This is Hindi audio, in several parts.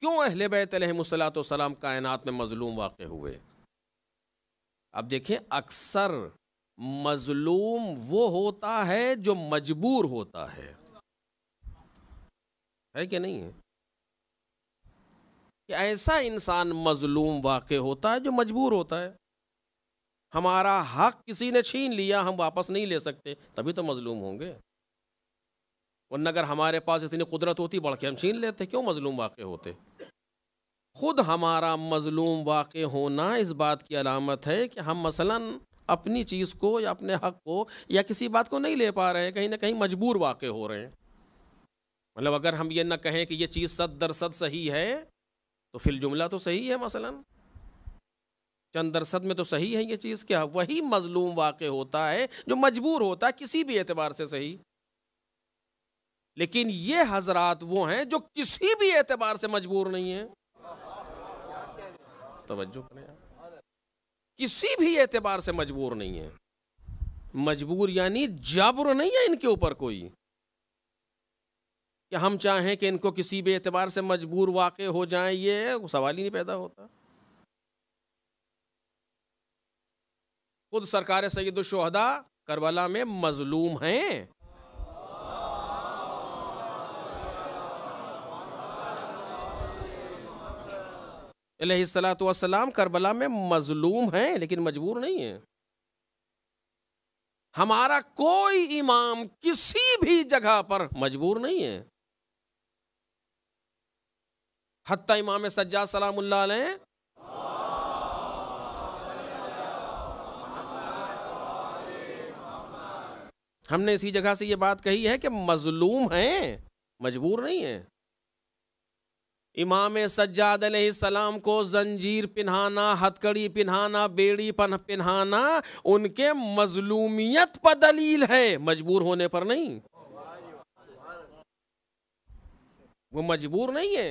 क्यों अहल बैतलम कायनात में मजलूम वाक़ हुए अब देखें अक्सर मजलूम वो होता है जो मजबूर होता है है कि नहीं है कि ऐसा इंसान मजलूम वाक़ होता है जो मजबूर होता है हमारा हक किसी ने छीन लिया हम वापस नहीं ले सकते तभी तो मजलूम होंगे वरना अगर हमारे पास इतनी कुदरत होती बढ़ के हम छीन लेते क्यों मजलूम वाक़ होते ख़ुद हमारा मजलूम वाक़ होना इस बात की अलामत है कि हम मसलन अपनी चीज़ को या अपने हक़ को या किसी बात को नहीं ले पा रहे हैं कहीं ना कहीं मजबूर वाक़ हो रहे हैं मतलब अगर हम ये ना कहें कि ये चीज़ सद दरसद सही है तो फिल जुमला तो सही है मसलन चंद दरसद में तो सही है ये चीज़ क्या वही मजलूम वाक़ होता है जो मजबूर होता है किसी भी एतबार से सही लेकिन ये हजरात वो हैं जो किसी भी एतबार से मजबूर नहीं है तो किसी भी एतबार से मजबूर नहीं है मजबूर यानी जाबर नहीं है इनके ऊपर कोई कि हम चाहें कि इनको किसी भी एतबार से मजबूर वाक़ हो जाए ये सवाल ही नहीं पैदा होता खुद सरकार सैदुलशहदा करबला में मजलूम हैं सलाम करबला में मजलूम हैं लेकिन मजबूर नहीं है हमारा कोई इमाम किसी भी जगह पर मजबूर नहीं है हती इमाम सज्जा सलाम ने हमने इसी जगह से ये बात कही है कि मजलूम हैं मजबूर नहीं है इमाम सज्जाद सलाम को जंजीर पिन्हाना हथकड़ी पिन्हाना बेड़ी पन पिन्हाना उनके मजलूमियत पर दलील है मजबूर होने पर नहीं वो मजबूर नहीं है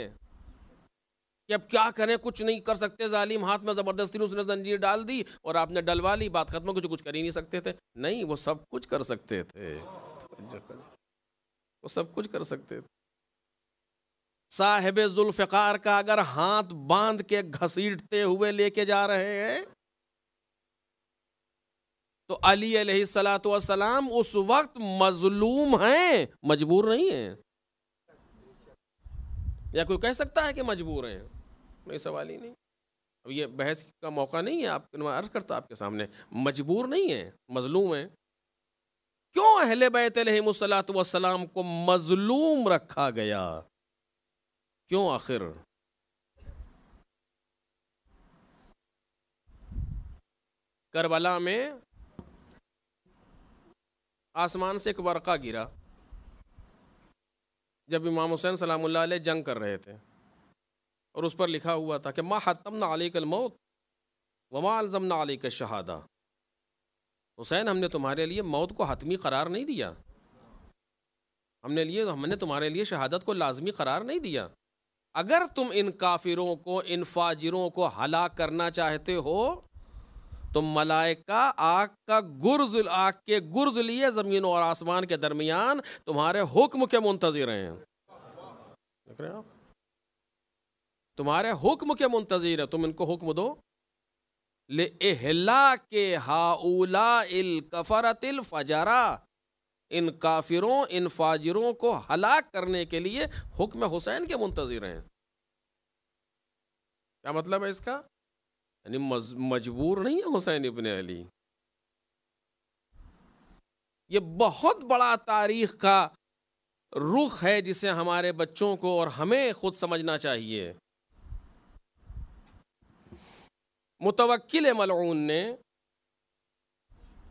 कि अब क्या करें कुछ नहीं कर सकते जालिम हाथ में ज़बरदस्ती उसने जंजीर डाल दी और आपने डलवा ली बात खत्म कुछ तो कुछ कर ही नहीं सकते थे नहीं वो सब कुछ कर सकते थे वो सब कुछ कर सकते थे साहेब जुल्फ़िकार का अगर हाथ बांध के घसीटते हुए लेके जा रहे हैं तो अली सलाम उस वक्त मजलूम हैं मजबूर नहीं है या कोई कह सकता है कि मजबूर हैं कोई सवाल ही नहीं अब ये बहस का मौका नहीं है आप मैं अर्ज करता आपके सामने मजबूर नहीं है मजलूम है क्यों अहल बैत सलाम को मजलूम रखा गया क्यों आखिर करबला में आसमान से एक वर्का गिरा जब इमाम हुसैन सलाम जंग कर रहे थे और उस पर लिखा हुआ था कि माँ हतमना कल मौत वमाजम अलजमना अलीक शहादा हुसैन हमने तुम्हारे लिए मौत को हतमी करार नहीं दिया हमने लिए हमने तुम्हारे लिए शहादत को लाजमी करार नहीं दिया अगर तुम इन काफिरों को इन फाजिरों को हलाक करना चाहते हो तो मलाइका आग का गुर्ज आग के गुर्ज लिए ज़मीन और आसमान के दरमियान तुम्हारे हुक्म के मुंतजर हैं देख रहे तुम्हारे हुक्म के मुंतजर है तुम इनको हुक्म दो ले के हाउला इल कफरतिल फजरा इन काफिरों इन फाजिरों को हलाक करने के लिए हुक्म हुसैन के मुंतजर हैं क्या मतलब है इसका यानी मजबूर नहीं है हुसैन इबन अली ये बहुत बड़ा तारीख का रुख है जिसे हमारे बच्चों को और हमें खुद समझना चाहिए मुतवक्किल मलून ने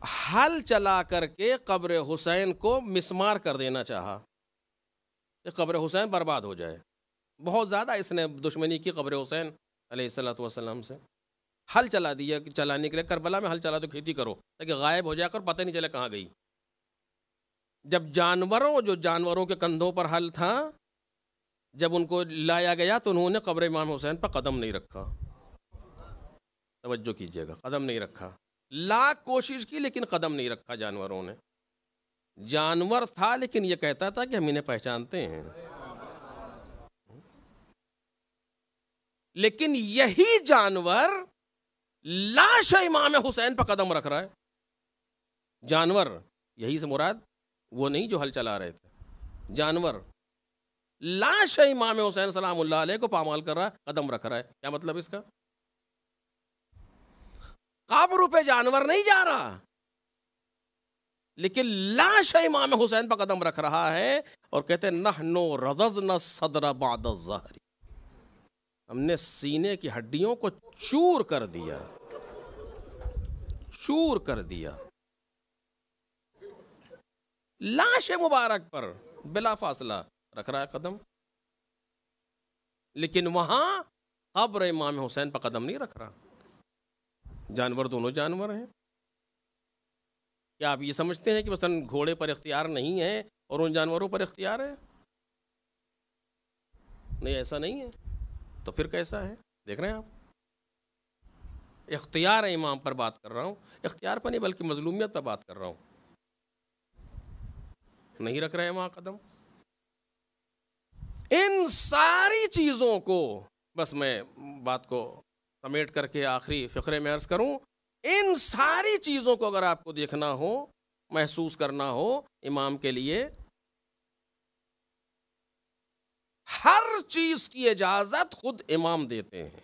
हल चला करके कब्र हुसैन को मिसमार कर देना चाहा कि कब्र हुसैन बर्बाद हो जाए बहुत ज़्यादा इसने दुश्मनी की कब्र हुसैन सलात वसलम से हल चला दिया चलाने के लिए करबला में हल चला दो तो खेती करो ताकि गायब हो जाए कर पता नहीं चले कहाँ गई जब जानवरों जो जानवरों के कंधों पर हल था जब उनको लाया गया तो उन्होंने कब्र इमाम हुसैन पर कदम नहीं रखा तवज्जो कीजिएगा कदम नहीं रखा लाख कोशिश की लेकिन कदम नहीं रखा जानवरों ने जानवर था लेकिन यह कहता था कि हम इन्हें पहचानते हैं लेकिन यही जानवर लाश इमाम हुसैन पर कदम रख रहा है जानवर यही से मुराद वो नहीं जो हल चला रहे थे जानवर लाश इमाम हुसैन सलाम को पामाल कर रहा है कदम रख रहा है क्या मतलब इसका कब्र पे जानवर नहीं जा रहा लेकिन लाश इमाम हुसैन पर कदम रख रहा है और कहते नह नो रदज न सदर बाद हमने सीने की हड्डियों को चूर कर दिया चूर कर दिया लाश मुबारक पर बिला फासला रख रहा है कदम लेकिन वहां अब्र इमाम हुसैन पर कदम नहीं रख रहा जानवर दोनों जानवर हैं क्या आप ये समझते हैं कि मसलन घोड़े पर इख्तियार नहीं है और उन जानवरों पर इख्तियार है नहीं ऐसा नहीं है तो फिर कैसा है देख रहे हैं आप इख्तियार है इमाम पर बात कर रहा हूँ इख्तियार पर नहीं बल्कि मजलूमियत पर बात कर रहा हूँ नहीं रख रहे हैं वहाँ कदम इन सारी चीज़ों को बस मैं बात को समेट करके आखिरी फ़िक्रे में अर्ज़ करूँ इन सारी चीज़ों को अगर आपको देखना हो महसूस करना हो इमाम के लिए हर चीज़ की इजाज़त खुद इमाम देते हैं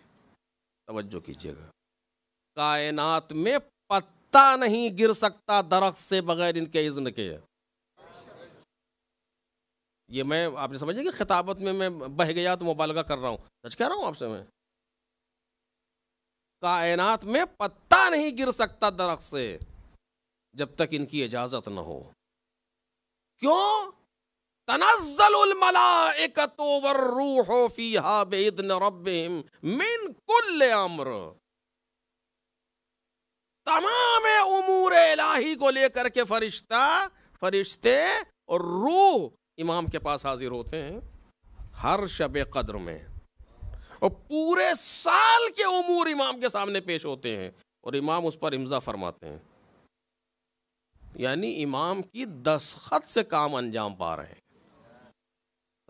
तवज्जो कीजिएगा कायनात में पत्ता नहीं गिर सकता दरख्त से बगैर इनके इज्न के ये मैं आपने समझिए कि खिताबत में मैं बह गया तो मुबालगा कर रहा हूँ सच कह रहा हूँ आपसे मैं कायनात में पत्ता नहीं गिर सकता दरख्त से जब तक इनकी इजाजत न हो क्यों तनाजल मलाइकतोवर रूहो फीहा मिन कुल अम्र तमाम उमूर इलाही को लेकर के फरिश्ता फरिश्ते और रूह इमाम के पास हाजिर होते हैं हर शब कद्र में और पूरे साल के उमूर इमाम के सामने पेश होते हैं और इमाम उस पर इम्ज़ा फरमाते हैं यानी इमाम की दस्खत से काम अंजाम पा रहे हैं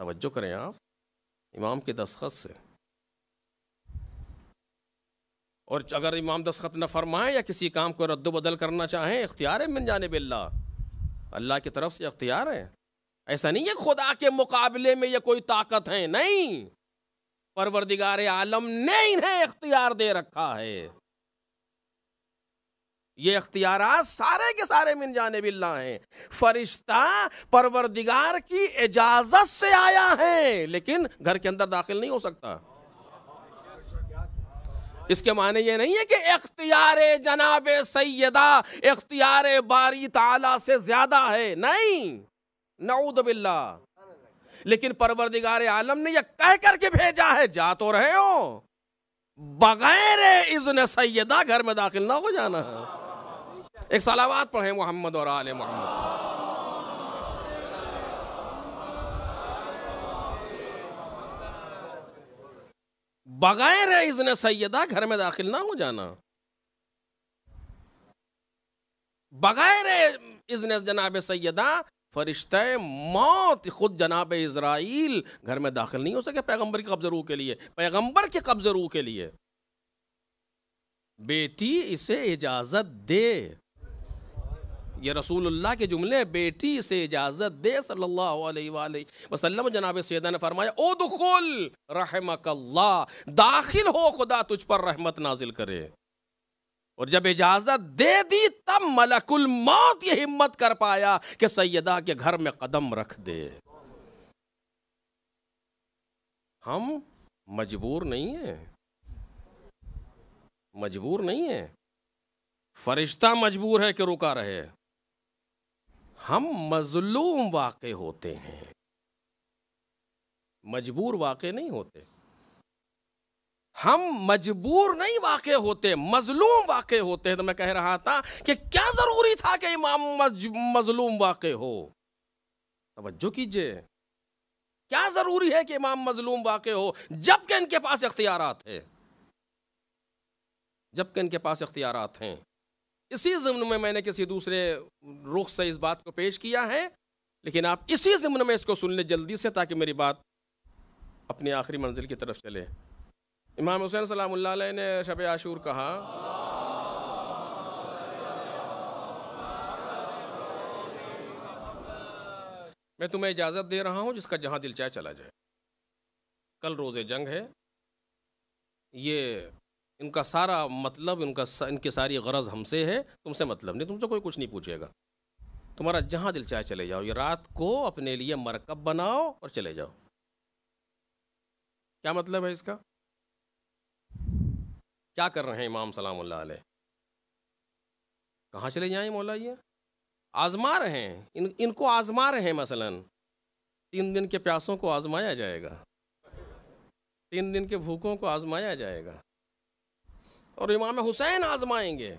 तवज्जो करें आप इमाम के दस्खत से और अगर इमाम दस्खत न फरमाए या किसी काम को रद्द बदल करना चाहें इख्तियार है मिन जाने बिल्ला अल्लाह की तरफ से इख्तियार है ऐसा नहीं है खुदा के मुकाबले में यह कोई ताकत है नहीं परवरदिगार आलम ने इन्हें इख्तियार दे रखा है ये अख्तियार सारे के सारे मिन जाने बिल्ला हैं फरिश्ता परवरदिगार की इजाजत से आया है लेकिन घर के अंदर दाखिल नहीं हो सकता इसके माने ये नहीं है कि इख्तियार जनाब सैदा इख्तियार बारी ताला से ज्यादा है नहीं नऊद बिल्ला लेकिन परवरदिगार आलम ने यह कह करके भेजा है जा तो रहे हो बगैर इजन सैदा घर में दाखिल ना हो जाना है एक सलावाद पढ़े मोहम्मद और आल मोहम्मद बगैर इजन सैदा घर में दाखिल ना हो जाना बगैर इजन जनाब सैदा फरिश्ते मौत खुद जनाब इसराइल घर में दाखिल नहीं हो सके पैगंबर के कब्ज़ रू के लिए पैगंबर के कब्ज़ रू के लिए बेटी इसे इजाज़त दे ये रसूलुल्लाह के जुमले बेटी से इजाज़त दे सल्लल्लाहु अलैहि वसल्लम जनाब सैदा ने फरमाया ओ दुखुल रहमक दाखिल हो खुदा तुझ पर रहमत नाजिल करे और जब इजाजत दे दी तब मलकुल मौत ये हिम्मत कर पाया कि सैदा के घर में कदम रख दे हम मजबूर नहीं है मजबूर नहीं है फरिश्ता मजबूर है कि रुका रहे हम मजलूम वाक़ होते हैं मजबूर वाक़ नहीं होते हम मजबूर नहीं वाक़ होते मजलूम वाक़ होते हैं तो मैं कह रहा था कि क्या ज़रूरी था कि इमाम मज, मजलूम वाक़ हो तो कीजिए क्या ज़रूरी है कि इमाम मजलूम वाक़ हो जबकि इनके पास इख्तियार है जबकि इनके पास इख्तियार हैं इसी जुम्न में मैंने किसी दूसरे रुख से इस बात को पेश किया है लेकिन आप इसी जुम्न में इसको सुन लें जल्दी से ताकि मेरी बात अपनी आखिरी मंजिल की तरफ चले इमाम हुसैन सलामुल्लाह ने शब आशूर कहा मैं तुम्हें इजाज़त दे रहा हूँ जिसका जहाँ दिल चाहे चला जाए कल रोज़ जंग है ये इनका सारा मतलब इनका सा, इनकी सारी गरज हमसे है तुमसे मतलब नहीं तुमसे कोई कुछ नहीं पूछेगा तुम्हारा जहाँ दिल चाहे चले जाओ ये रात को अपने लिए मरकब बनाओ और चले जाओ क्या मतलब है इसका क्या कर रहे हैं इमाम सलाम कहाँ चले जाए मौला ये आजमा रहे हैं इन इनको आजमा रहे हैं मसलन तीन दिन के प्यासों को आजमाया जाएगा तीन दिन के भूखों को आजमाया जाएगा और इमाम हुसैन आजमाएंगे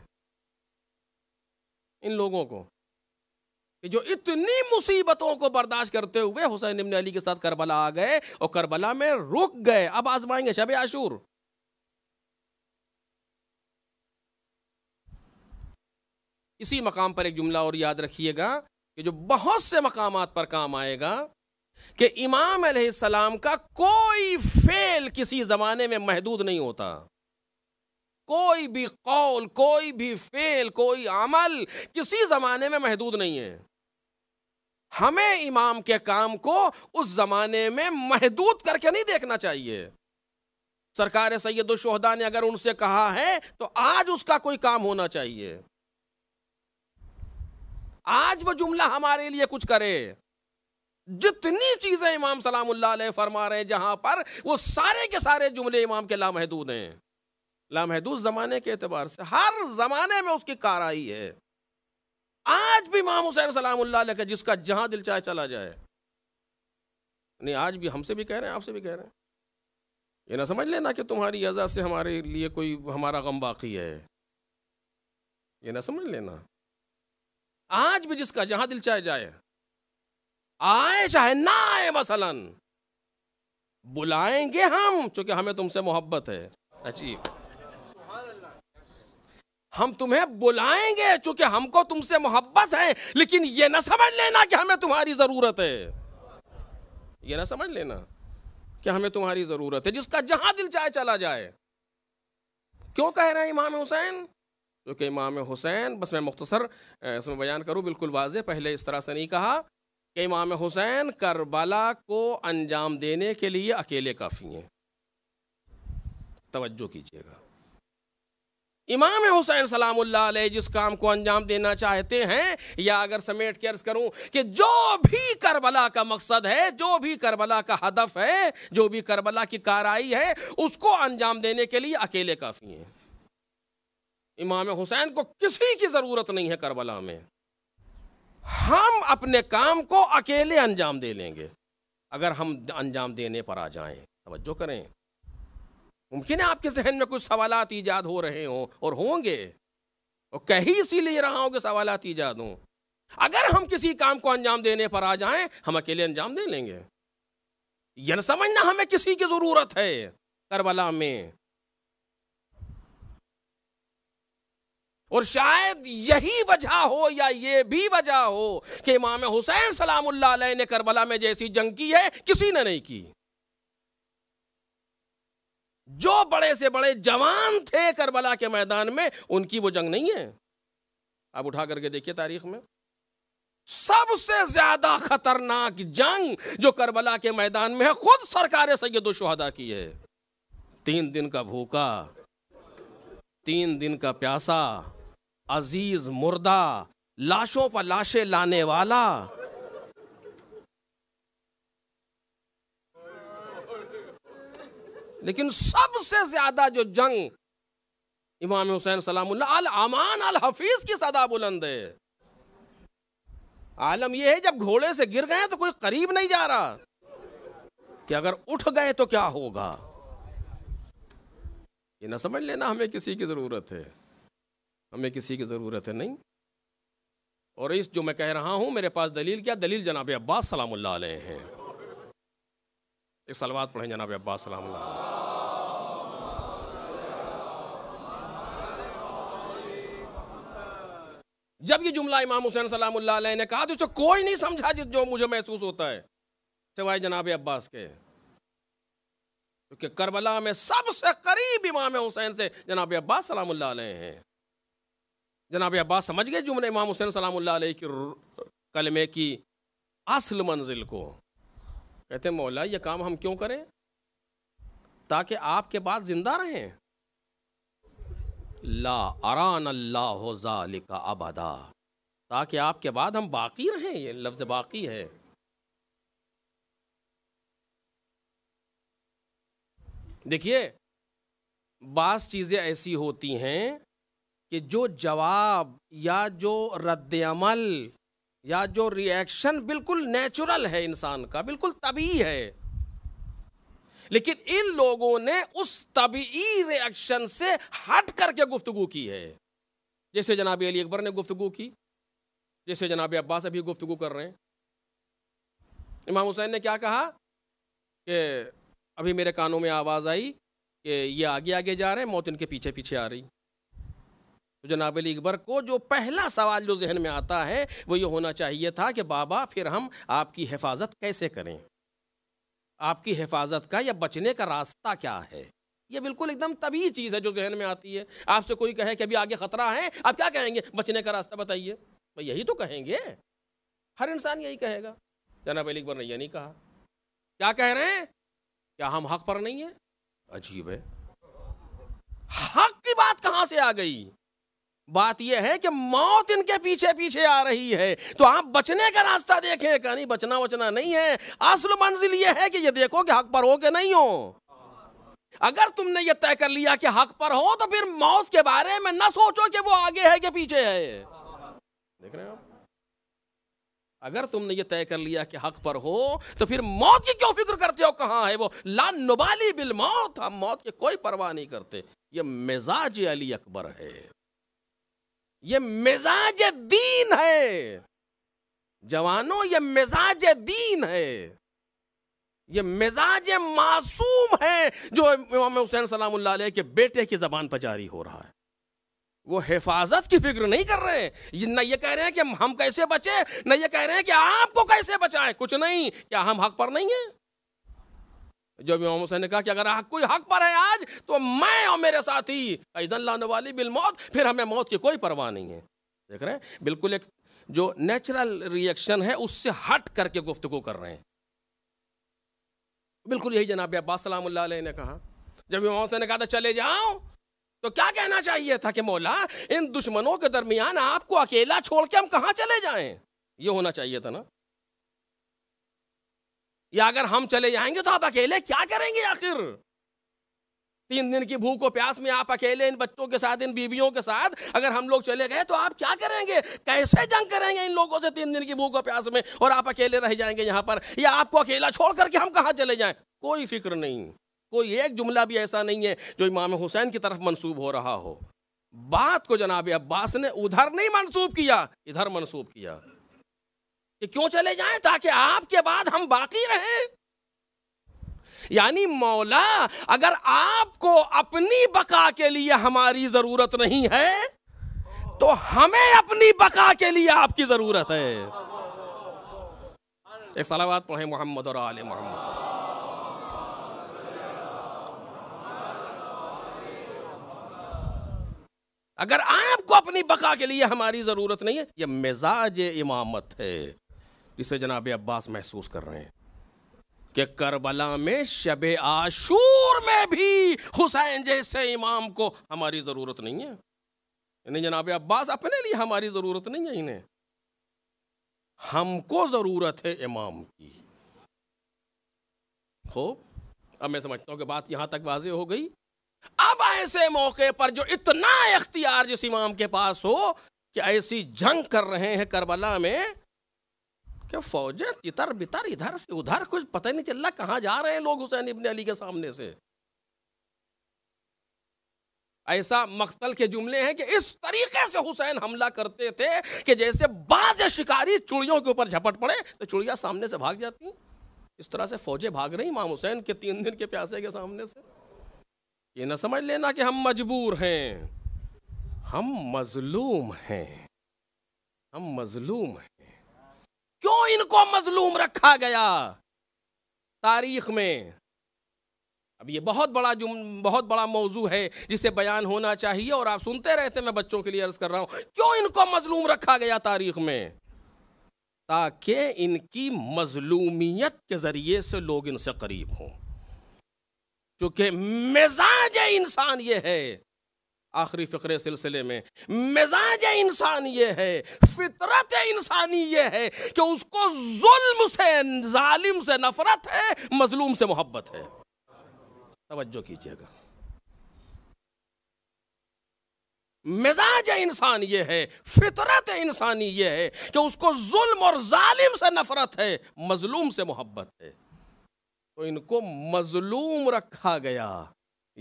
इन लोगों को कि जो इतनी मुसीबतों को बर्दाश्त करते हुए हुसैन इमन अली के साथ करबला आ गए और करबला में रुक गए अब आजमाएंगे शब आशूर इसी मकाम पर एक जुमला और याद रखिएगा कि जो बहुत से मकाम पर काम आएगा कि इमाम अलैहिस्सलाम का कोई फेल किसी ज़माने में महदूद नहीं होता कोई भी कौल कोई भी फेल कोई अमल किसी ज़माने में महदूद नहीं है हमें इमाम के काम को उस ज़माने में महदूद करके नहीं देखना चाहिए सरकार सैद शहदा ने अगर उनसे कहा है तो आज उसका कोई काम होना चाहिए आज वो जुमला हमारे लिए कुछ करे जितनी चीजें इमाम सलाम फरमा रहे हैं जहां पर वो सारे के सारे जुमले इमाम के लामहदूद हैं लामहदूद जमाने के एतबार से हर जमाने में उसकी कार आई है आज भी इमाम हुसैन सलाम के जिसका जहां दिल चाहे चला जाए नहीं आज भी हमसे भी कह रहे हैं आपसे भी कह रहे हैं ये ना समझ लेना कि तुम्हारी अज़ा से हमारे लिए कोई हमारा गम बाकी है ये ना समझ लेना आज भी जिसका जहां दिल चाहे जाए आए चाहे ना आए मसलन बुलाएंगे हम क्योंकि हमें तुमसे मोहब्बत है अजीब हम तुम्हें बुलाएंगे क्योंकि हमको तुमसे मोहब्बत है लेकिन यह ना समझ लेना कि हमें तुम्हारी जरूरत है यह ना समझ लेना कि हमें तुम्हारी जरूरत है जिसका जहां दिल चाहे चला जाए क्यों कह रहे हैं इमाम हुसैन जो कि इमाम हुसैन बस मैं मुख्तसर इसमें बयान करूँ बिल्कुल वाज पहले इस तरह से नहीं कहा कि इमाम हुसैन करबला को अंजाम देने के लिए अकेले काफ़ी हैं तवज्जो कीजिएगा इमाम हुसैन सलाम जिस काम को अंजाम देना चाहते हैं या अगर समेट के अर्ज करूं कि जो भी करबला का मकसद है जो भी करबला का हदफ है जो भी करबला की काराई है उसको अंजाम देने के लिए अकेले काफ़ी हैं इमाम हुसैन को किसी की ज़रूरत नहीं है करबला में हम अपने काम को अकेले अंजाम दे लेंगे अगर हम अंजाम देने पर आ जाएं तो करें मुमकिन है आपके जहन में कुछ सवाल ईजाद हो रहे हों और होंगे और कह ही इसीलिए रहा हूँ कि सवाल ईजाद हों अगर हम किसी काम को अंजाम देने पर आ जाएं हम अकेले अंजाम दे लेंगे यह समझना हमें किसी की ज़रूरत है करबला में और शायद यही वजह हो या ये भी वजह हो कि इमाम हुसैन सलाम ने करबला में जैसी जंग की है किसी ने नहीं की जो बड़े से बड़े जवान थे करबला के मैदान में उनकी वो जंग नहीं है आप उठा करके देखिए तारीख में सबसे ज्यादा खतरनाक जंग जो करबला के मैदान में है खुद सरकार सैयद शहदा की है तीन दिन का भूखा तीन दिन का प्यासा अजीज मुर्दा लाशों पर लाशें लाने वाला लेकिन सबसे ज्यादा जो जंग इमाम हुसैन सलाम अल अमान अल हफीज की सदा बुलंद है आलम यह है जब घोड़े से गिर गए तो कोई करीब नहीं जा रहा कि अगर उठ गए तो क्या होगा ये ना समझ लेना हमें किसी की जरूरत है हमें किसी की ज़रूरत है नहीं और इस जो मैं कह रहा हूँ मेरे पास दलील क्या दलील जनाब अब्बास सलामुल्ला हैं एक सलवात पढ़ें जनाब अब्बास सलामुल्ला जब ये जुमला इमाम हुसैन सलामुल्ला ने कहा तो कोई नहीं समझा जिस जो मुझे महसूस होता है सिवाय जनाब अब्बास के क्योंकि करबला में सबसे करीब इमाम हुसैन से जनाब अब्बास सलामुल्ला हैं जनाब अब्बास समझ गए जुमन इमाम हुसैन सलाम की कलमे की असल मंजिल को कहते मौला ये काम हम क्यों करें ताकि आपके बाद ज़िंदा रहें ला अरान अल्लाह जालिका अबदा ताकि आपके बाद हम बाकी रहें ये लफ्ज़ बाकी है देखिए बास चीज़ें ऐसी होती हैं कि जो जवाब या जो रद्दमल या जो रिएक्शन बिल्कुल नेचुरल है इंसान का बिल्कुल तभी है लेकिन इन लोगों ने उस तबी रिएक्शन से हट करके गुफ्तगु की है जैसे जनाब अली अकबर ने गुफ्तगु की जैसे जनाब अब्बास अभी गुफ्तगु कर रहे हैं इमाम हुसैन ने क्या कहा कि अभी मेरे कानों में आवाज़ आई कि ये आगे आगे जा रहे हैं मौत इनके पीछे पीछे आ रही तो जनाब अली अकबर को जो पहला सवाल जो जहन में आता है वो ये होना चाहिए था कि बाबा फिर हम आपकी हिफाजत कैसे करें आपकी हिफाजत का या बचने का रास्ता क्या है ये बिल्कुल एकदम तभी चीज़ है जो जहन में आती है आपसे कोई कहे कि अभी आगे ख़तरा है आप क्या कहेंगे बचने का रास्ता बताइए भाई तो यही तो कहेंगे हर इंसान यही कहेगा जनाब अली अकबर ने यह नहीं कहा क्या कह रहे हैं क्या हम हक पर नहीं है अजीब है हक की बात कहां से आ गई बात यह है कि मौत इनके पीछे पीछे आ रही है तो आप बचने का रास्ता देखें कहानी बचना वचना नहीं है असल मंजिल यह है कि ये देखो कि हक पर हो कि नहीं हो अगर तुमने ये तय कर लिया कि हक पर हो तो फिर मौत के बारे में ना सोचो कि वो आगे है कि पीछे है देख रहे हो अगर तुमने ये तय कर लिया कि हक पर हो तो फिर मौत की क्यों फिक्र करते हो कहा है वो ला नुबाली बिल मौत हम मौत की कोई परवाह नहीं करते ये मिजाज अली अकबर है ये मिजाज दीन है जवानों ये मिजाज दीन है ये मिजाज मासूम है जो इमाम हुसैन सलाम के बेटे की जबान पर जारी हो रहा है वो हिफाजत की फिक्र नहीं कर रहे हैं न ये कह रहे हैं कि हम कैसे बचे न ये कह रहे हैं कि आपको कैसे बचाएं कुछ नहीं क्या हम हक पर नहीं हैं जब इमाम हुसैन ने कहा कि अगर कोई हक पर है आज तो मैं और मेरे साथी लाने वाली बिल मौत फिर हमें मौत की कोई परवाह नहीं है देख रहे हैं बिल्कुल एक जो नेचुरल रिएक्शन है उससे हट करके गुफ्तु कर रहे हैं बिल्कुल यही जनाब अब्बास सलाम ने कहा जब इमाम हुसैन ने कहा था चले जाओ तो क्या कहना चाहिए था कि मौला इन दुश्मनों के दरमियान आपको अकेला छोड़ के हम कहाँ चले जाएं ये होना चाहिए था ना या अगर हम चले जाएंगे तो आप अकेले क्या करेंगे आखिर तीन दिन की भूख और प्यास में आप अकेले इन बच्चों के साथ इन बीवियों के साथ अगर हम लोग चले गए तो आप क्या करेंगे कैसे जंग करेंगे इन लोगों से तीन दिन की भूख और प्यास में और आप अकेले रह जाएंगे यहां पर या आपको अकेला छोड़ करके हम कहा चले जाएं कोई फिक्र नहीं कोई एक जुमला भी ऐसा नहीं है जो इमाम हुसैन की तरफ मनसूब हो रहा हो बात को जनाब अब्बास ने उधर नहीं मनसूब किया इधर मनसूब किया कि क्यों चले जाएं ताकि आपके बाद हम बाकी रहें यानी मौला अगर आपको अपनी बका के लिए हमारी जरूरत नहीं है तो हमें अपनी बका के लिए आपकी जरूरत है एक सलावाद पढ़े मोहम्मद और आल मोहम्मद अगर आपको अपनी बका के लिए हमारी जरूरत नहीं है यह मिजाज इमामत है जिसे जनाब अब्बास महसूस कर रहे हैं कि करबला में शब आशूर में भी हुसैन जैसे इमाम को हमारी ज़रूरत नहीं है इन्हें जनाब अब्बास अपने लिए हमारी ज़रूरत नहीं है इन्हें हमको ज़रूरत है इमाम की खूब अब मैं समझता हूं कि बात यहां तक वाजे हो गई अब ऐसे मौके पर जो इतना इख्तियार जिस इमाम के पास हो कि ऐसी जंग कर रहे हैं करबला में कि फौजे इतर बितर इधर से उधर कुछ पता ही नहीं चल रहा कहां जा रहे हैं लोग हुसैन इबन अली के सामने से ऐसा मख्तल के जुमले हैं कि इस तरीके से हुसैन हमला करते थे कि जैसे बाज शिकारी चुड़ियों के ऊपर झपट पड़े तो चुड़िया सामने से भाग जाती इस तरह से फौजें भाग रही इमाम हुसैन के तीन दिन के प्यासे के सामने से ये ना समझ लेना कि हम मजबूर हैं हम मजलूम हैं हम मजलूम हैं क्यों इनको मजलूम रखा गया तारीख में अब ये बहुत बड़ा जुम बहुत बड़ा मौजू है जिसे बयान होना चाहिए और आप सुनते रहते मैं बच्चों के लिए अर्ज कर रहा हूं क्यों इनको मजलूम रखा गया तारीख में ताकि इनकी मजलूमियत के ज़रिए से लोग इनसे करीब हों चूंकि मिजाज इंसान ये है आखिरी फ़िक्र सिलसिले में मिजाज इंसान ये है फितरत इंसानी ये है कि उसको जुल्म से जालिम से नफरत है मजलूम से मोहब्बत है तवज्जो कीजिएगा मिजाज इंसान ये है फितरत इंसानी ये है कि उसको जुल्म और जालिम से नफरत है मजलूम से मोहब्बत है तो इनको मजलूम रखा गया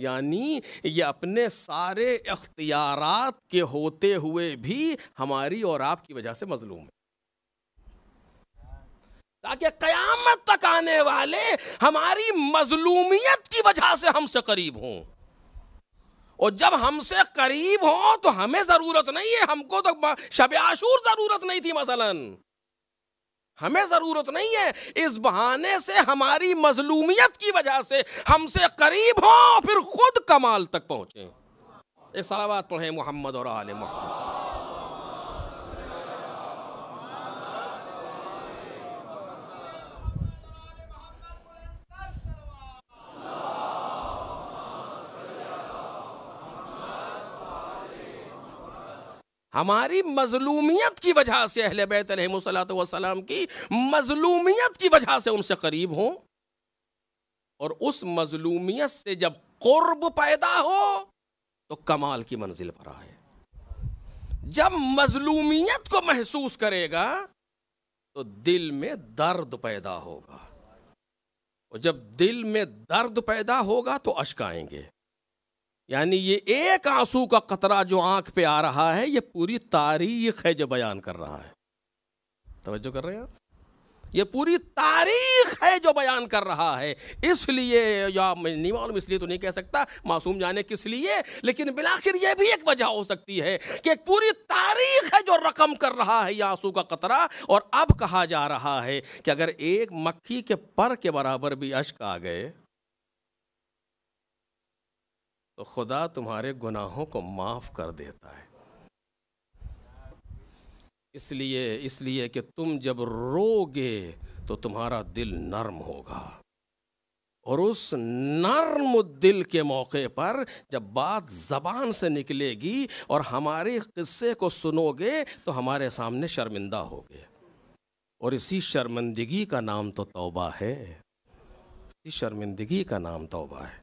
यानी ये अपने सारे अख्तियार के होते हुए भी हमारी और आपकी वजह से मजलूम है ताकि कयामत तक आने वाले हमारी मजलूमियत की वजह से हमसे करीब हों और जब हमसे करीब हों तो हमें ज़रूरत नहीं है हमको तो शब आशूर ज़रूरत नहीं थी मसलन हमें ज़रूरत नहीं है इस बहाने से हमारी मजलूमियत की वजह से हमसे करीब हो फिर खुद कमाल तक पहुंचे एक सलावात पढ़े मोहम्मद और आल मोहम्मद हमारी मजलूमियत की वजह से अहल बैत वसलाम की मजलूमियत की वजह से उनसे करीब हों और उस मजलूमियत से जब कुर्ब पैदा हो तो कमाल की मंजिल पर आए जब मजलूमियत को महसूस करेगा तो दिल में दर्द पैदा होगा और जब दिल में दर्द पैदा होगा तो अशक आएंगे यानी ये एक आंसू का कतरा जो आंख पे आ रहा है ये पूरी तारीख है जो बयान कर रहा है तवज्जो कर रहे हैं ये पूरी तारीख है जो बयान कर रहा है इसलिए या मैं नहीं मालूम इसलिए तो नहीं कह सकता मासूम जाने किस लिए लेकिन बिलाखिर यह भी एक वजह हो सकती है कि एक पूरी तारीख है जो रकम कर रहा है यह आंसू का कतरा और अब कहा जा रहा है कि अगर एक मक्खी के पर के बराबर भी अश्क आ गए तो खुदा तुम्हारे गुनाहों को माफ़ कर देता है इसलिए इसलिए कि तुम जब रोगे तो तुम्हारा दिल नर्म होगा और उस नर्म दिल के मौके पर जब बात जबान से निकलेगी और हमारे किस्से को सुनोगे तो हमारे सामने शर्मिंदा होगे और इसी शर्मिंदगी का नाम तो तौबा है इसी शर्मिंदगी का नाम तौबा है